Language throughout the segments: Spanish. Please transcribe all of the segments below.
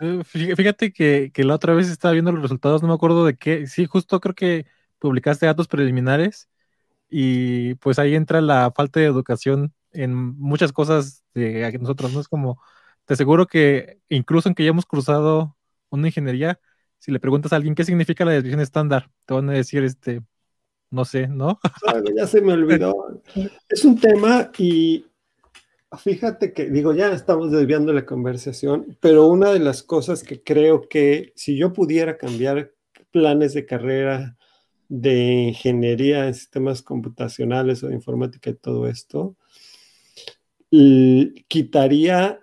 Eh, fíjate que, la otra vez estaba viendo los resultados, no me acuerdo de qué. Sí, justo creo que publicaste datos preliminares y pues ahí entra la falta de educación en muchas cosas de nosotros, ¿no? Es como, te aseguro que incluso en ya hemos cruzado una ingeniería, si le preguntas a alguien qué significa la desviación estándar, te van a decir, este, no sé, ¿no? ya se me olvidó. Es un tema y, Fíjate que, digo, ya estamos desviando la conversación, pero una de las cosas que creo que si yo pudiera cambiar planes de carrera de ingeniería en sistemas computacionales o informática y todo esto, quitaría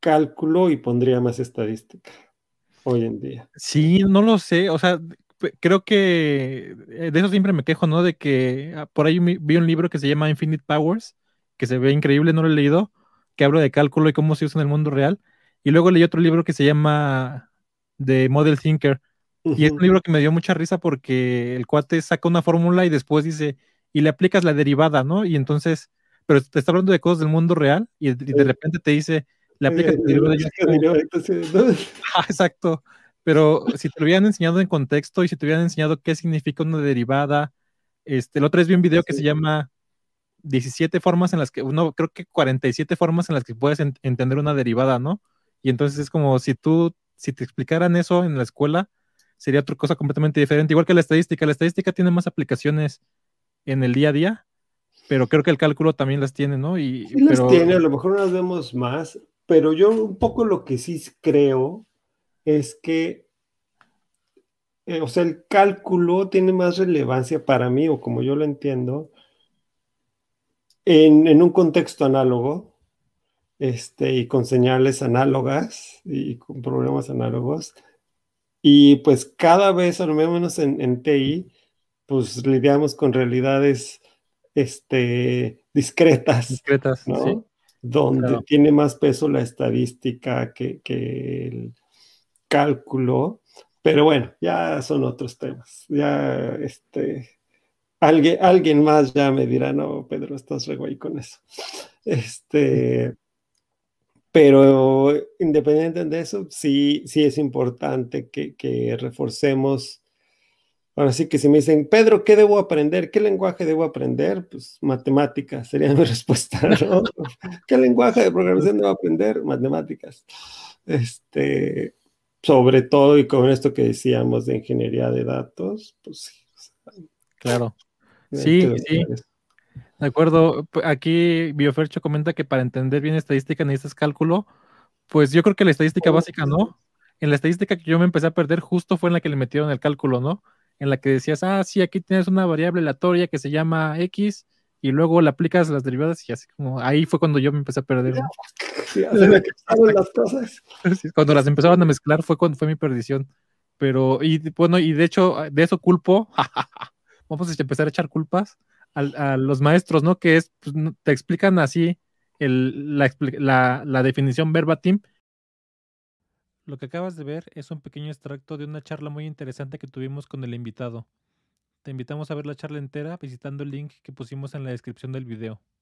cálculo y pondría más estadística hoy en día. Sí, no lo sé, o sea, creo que eh, de eso siempre me quejo, ¿no? De que ah, por ahí vi un libro que se llama Infinite Powers que se ve increíble, no lo he leído, que habla de cálculo y cómo se usa en el mundo real. Y luego leí otro libro que se llama The Model Thinker. Y es un libro que me dio mucha risa porque el cuate saca una fórmula y después dice, y le aplicas la derivada, ¿no? Y entonces, pero te está hablando de cosas del mundo real y, de repente te dice, le aplicas la derivada. Ah, exacto. Pero si te lo hubieran enseñado en contexto y si te hubieran enseñado qué significa una derivada, este, el otro es vi un video que se llama 17 formas en las que, no, creo que 47 formas en las que puedes entender una derivada, ¿no? Y entonces es como si tú, si te explicaran eso en la escuela, sería otra cosa completamente diferente. Igual que la estadística, la estadística tiene más aplicaciones en el día a día, pero creo que el cálculo también las tiene, ¿no? Y, las tiene, a lo mejor no las vemos más, pero yo un poco lo que sí creo es que, eh, o sea, el cálculo tiene más relevancia para mí, o como yo lo entiendo, en, un contexto análogo este, y con señales análogas y con problemas análogos. Y pues cada vez, al menos en, TI, pues lidiamos con realidades este, discretas. Discretas, Donde tiene más peso la estadística que, que el cálculo. Pero bueno, ya son otros temas. Ya este, Alguien, alguien más ya me dirá, no, Pedro, estás re ahí con eso. Este, pero independientemente de eso, sí, sí es importante que, que reforcemos. Ahora sí que si me dicen, Pedro, ¿qué debo aprender? ¿Qué lenguaje debo aprender? Pues matemáticas sería mi respuesta. ¿no? ¿Qué lenguaje de programación debo aprender? Matemáticas. Este, sobre todo, y con esto que decíamos de ingeniería de datos, pues. Claro. Sí, sí. De acuerdo, aquí Biofercho comenta que para entender bien estadística necesitas cálculo. Pues yo creo que la estadística oh. básica, ¿no? En la estadística que yo me empecé a perder justo fue en la que le metieron el cálculo, ¿no? En la que decías, ah, sí, aquí tienes una variable aleatoria que se llama X y luego le aplicas las derivadas y así como, ahí fue cuando yo me empecé a perder. las cosas. Cuando las empezaban a mezclar fue cuando fue mi perdición. Pero, y bueno, y de hecho, de eso culpo, vamos a este, empezar a echar culpas a, los maestros, ¿no? Que es, pues, te explican así la, la definición verbatim. Lo que acabas de ver es un pequeño extracto de una charla muy interesante que tuvimos con el invitado. Te invitamos a ver la charla entera visitando el link que pusimos en la descripción del video.